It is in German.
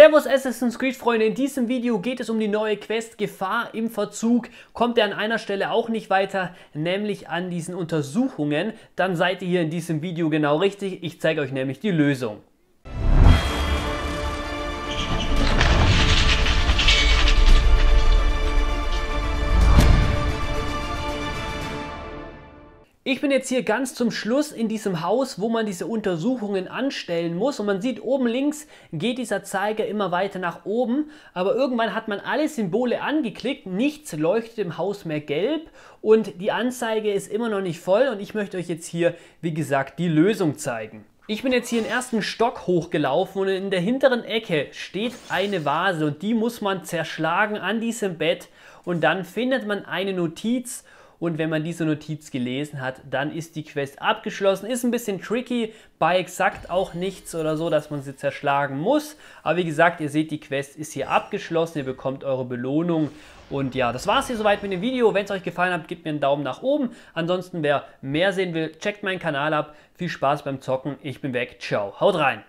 Servus Assassin's Creed Freunde, in diesem Video geht es um die neue Quest Gefahr im Verzug. Kommt ihr an einer Stelle auch nicht weiter, nämlich an diesen Untersuchungen, dann seid ihr hier in diesem Video genau richtig. Ich zeige euch nämlich die Lösung. Ich bin jetzt hier ganz zum Schluss in diesem Haus, wo man diese Untersuchungen anstellen muss und man sieht oben links geht dieser Zeiger immer weiter nach oben, aber irgendwann hat man alle Symbole angeklickt, nichts leuchtet im Haus mehr gelb und die Anzeige ist immer noch nicht voll und ich möchte euch jetzt hier, wie gesagt, die Lösung zeigen. Ich bin jetzt hier den ersten Stock hochgelaufen und in der hinteren Ecke steht eine Vase und die muss man zerschlagen an diesem Bett und dann findet man eine Notiz und wenn man diese Notiz gelesen hat, dann ist die Quest abgeschlossen. Ist ein bisschen tricky, bei exakt auch nichts oder so, dass man sie zerschlagen muss. Aber wie gesagt, ihr seht, die Quest ist hier abgeschlossen. Ihr bekommt eure Belohnung. Und ja, das war es hier soweit mit dem Video. Wenn es euch gefallen hat, gebt mir einen Daumen nach oben. Ansonsten, wer mehr sehen will, checkt meinen Kanal ab. Viel Spaß beim Zocken. Ich bin weg. Ciao. Haut rein.